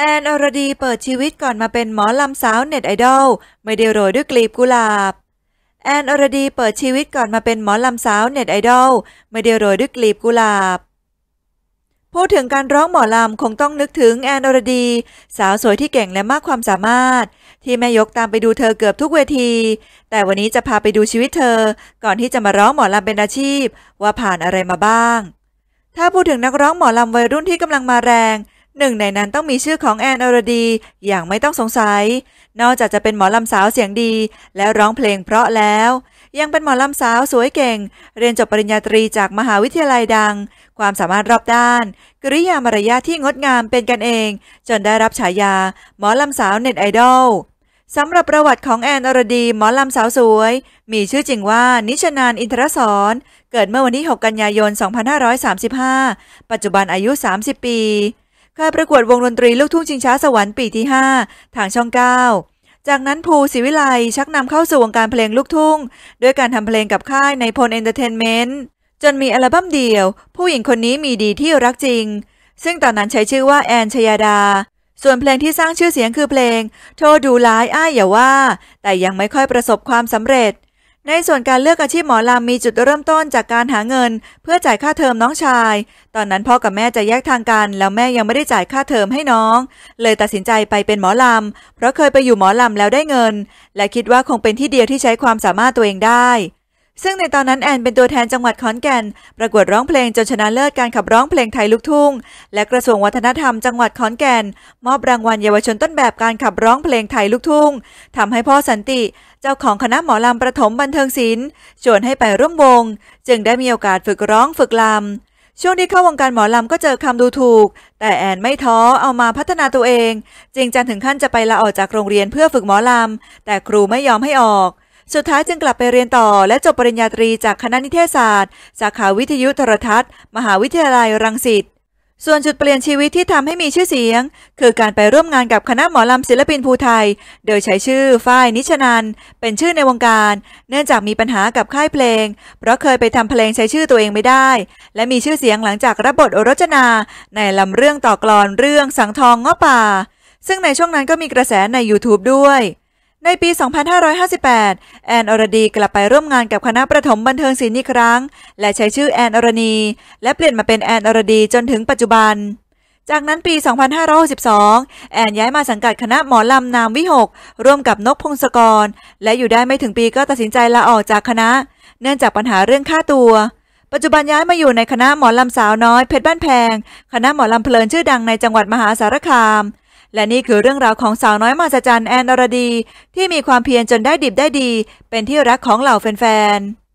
แอนอรดีเปิดชีวิตก่อนมาเป็นหมอลำสาวเน็ตไอดอลไม่ได้โรยด้วยกลีบกุหลาบ แอนอรดีเปิดชีวิตก่อนมาเป็นหมอลำสาวเน็ตไอดอลไม่ได้โรยด้วยกลีบกุหลาบ พูดถึงการร้องหมอลำคงต้องนึกถึงแอนอรดี สาวสวยที่เก่งและมากความสามารถ ที่แม่ยกตามไปดูเธอเกือบทุกเวที แต่วันนี้จะพาไปดูชีวิตเธอก่อนที่จะมาร้องหมอลำเป็นอาชีพ ว่าผ่านอะไรมาบ้าง ถ้าพูดถึงนักร้องหมอลำวัยรุ่นที่กำลังมาแรงหนึ่งในนั้นต้องมีชื่อของแอนอรดี อย่างไม่ต้องสงสัย นอกจากจะเป็นหมอลำสาวเสียงดี และร้องเพลงเพราะแล้ว ยังเป็นหมอลำสาวสวยเก่ง เรียนจบปริญญาตรีจากมหาวิทยาลัยดัง ความสามารถรอบด้าน กริยามารยาทที่งดงามเป็นกันเอง จนได้รับฉายาหมอลำสาวเน็ตไอดอลสำหรับประวัติของแอนอรดี หมอลำสาวสวย มีชื่อจริงว่า นิชนานอินทรสอนเกิดเมื่อวันที่ 6 กันยายน 2535 ปัจจุบันอายุ 30 ปีการประกวดวงดนตรีลูกทุ่งชิงช้าสวรรค์ปีที่ 5 ทางช่อง 9 จากนั้นภูศิวิไลชักนำเข้าสู่วงการเพลงลูกทุ่ง ด้วยการทำเพลงกับค่ายในพลเอนเตอร์เทนเมนต์ จนมีอัลบั้มเดี่ยว ผู้หญิงคนนี้มีดีที่รักจริง ซึ่งตอนนั้นใช้ชื่อว่าแอนชยาดา ส่วนเพลงที่สร้างชื่อเสียงคือเพลง โทรดูร้ายอ้ายอย่าว่า แต่ยังไม่ค่อยประสบความสำเร็จในส่วนการเลือกอาชีพหมอลำมีจุดเริ่มต้นจากการหาเงิน เพื่อจ่ายค่าเทอมน้องชาย ตอนนั้นพ่อกับแม่จะแยกทางกัน แล้วแม่ยังไม่ได้จ่ายค่าเทอมให้น้อง เลยตัดสินใจไปเป็นหมอลำเพราะเคยไปอยู่หมอลำแล้วได้เงิน และคิดว่าคงเป็นที่เดียวที่ใช้ความสามารถตัวเองได้ซึ่งในตอนนั้นแอนเป็นตัวแทนจังหวัดขอนแก่นประกวดร้องเพลงจนชนะเลิศการขับร้องเพลงไทยลูกทุ่งและกระทรวงวัฒนธรรมจังหวัดขอนแก่น มอบรางวัลเยาวชนต้นแบบการขับร้องเพลงไทยลูกทุ่งทำให้พ่อสันติเจ้าของคณะหมอลำประถมบันเทิงศิลป์ชวนให้ไปร่วมวง จึงได้มีโอกาสฝึกร้องฝึกลำช่วงที่เข้าวงการหมอลำก็เจอคำดูถูก แต่แอนไม่ท้อเอามาพัฒนาตัวเอง จริงจังถึงขั้นจะไปลาออกจากโรงเรียนเพื่อฝึกหมอลำ แต่ครูไม่ยอมให้ออกสุดท้ายจึงกลับไปเรียนต่อและจบปริญญาตรีจากคณะนิเทศศาสตร์ สาขาวิทยุโทรทัศน์ มหาวิทยาลัยรังสิต ส่วนจุดเปลี่ยนชีวิตที่ทำให้มีชื่อเสียง คือการไปร่วมงานกับคณะหมอลำศิลปินภูไทย โดยใช้ชื่อฝ้ายนิชนัน เป็นชื่อในวงการ เนื่องจากมีปัญหากับค่ายเพลง เพราะเคยไปทำเพลงใช้ชื่อตัวเองไม่ได้ และมีชื่อเสียงหลังจากรับบทโอรจนาในลำเรื่องต่อกลอนเรื่องสังทองง้อป่า ซึ่งในช่วงนั้นก็มีกระแสใน YouTube ด้วยในปี 2558 แอนอรดี กลับไปร่วมงานกับคณะประถมบันเทิงศิลป์อีกครั้ง และใช้ชื่อแอนอรณี และเปลี่ยนมาเป็นแอนอรดี จนถึงปัจจุบัน จากนั้นปี 2562 แอนย้ายมาสังกัดคณะหมอลำนามวิหก ร่วมกับนกพงศกร และอยู่ได้ไม่ถึงปีก็ตัดสินใจลาออกจากคณะ เนื่องจากปัญหาเรื่องค่าตัว ปัจจุบันย้ายมาอยู่ในคณะหมอลำสาวน้อยเพชรบ้านแพง คณะหมอลำเพลินชื่อดังในจังหวัดมหาสารคามและนี่คือเรื่องราวของสาวน้อยมาจจันแอนอรดี ที่มีความเพียรจนได้ดิบได้ดี เป็นที่รักของเหล่าแฟนๆ